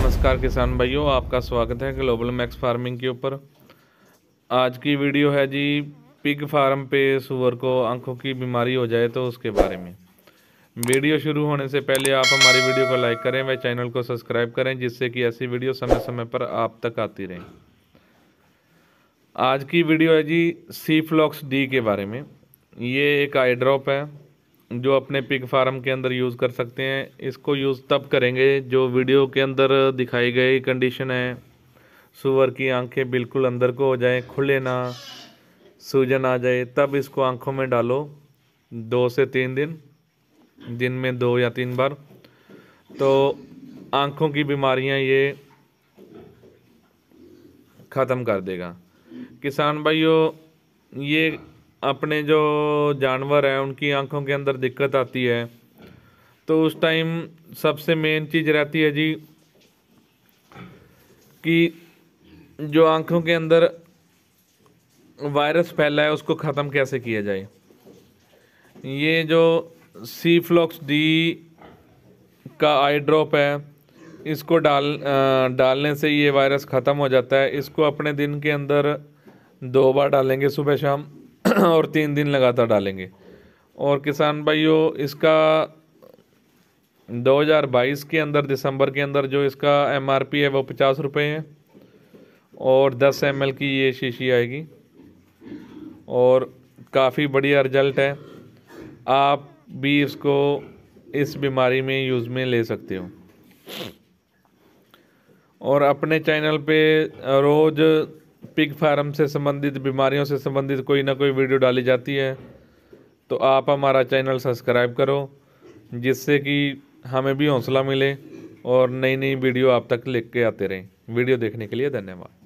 नमस्कार किसान भाइयों आपका स्वागत है ग्लोबल मैक्स फार्मिंग के ऊपर आज की वीडियो है जी पिग फार्म पे सुअर को आंखों की बीमारी हो जाए तो उसके बारे में वीडियो शुरू होने से पहले आप हमारी वीडियो को लाइक करें व चैनल को सब्सक्राइब करें जिससे कि ऐसी वीडियो समय समय पर आप तक आती रहें आज की वीडियो है जी सी फ्लॉक्स डी के बारे में ये एक आई ड्रॉप है जो अपने पिग फार्म के अंदर यूज़ कर सकते हैं इसको यूज़ तब करेंगे जो वीडियो के अंदर दिखाई गई कंडीशन है सुअर की आंखें बिल्कुल अंदर को हो जाएं खुले ना सूजन आ जाए तब इसको आंखों में डालो दो से तीन दिन दिन में दो या तीन बार तो आंखों की बीमारियां ये ख़त्म कर देगा किसान भाइयों ये अपने जो जानवर हैं उनकी आँखों के अंदर दिक्कत आती है तो उस टाइम सबसे मेन चीज़ रहती है जी कि जो आँखों के अंदर वायरस फैला है उसको ख़त्म कैसे किया जाए ये जो सी फ्लॉक्स डी का आई ड्रॉप है इसको डाल डालने से ये वायरस ख़त्म हो जाता है इसको अपने दिन के अंदर दो बार डालेंगे सुबह शाम और तीन दिन लगातार डालेंगे और किसान भाइयों इसका 2022 के अंदर दिसंबर के अंदर जो इसका एमआरपी है वो पचास रुपये है और 10 एम की ये शीशी आएगी और काफ़ी बढ़िया रिजल्ट है आप भी इसको इस बीमारी में यूज़ में ले सकते हो और अपने चैनल पे रोज़ पिग फार्म से संबंधित बीमारियों से संबंधित कोई ना कोई वीडियो डाली जाती है तो आप हमारा चैनल सब्सक्राइब करो जिससे कि हमें भी हौसला मिले और नई नई वीडियो आप तक लेके आते रहें वीडियो देखने के लिए धन्यवाद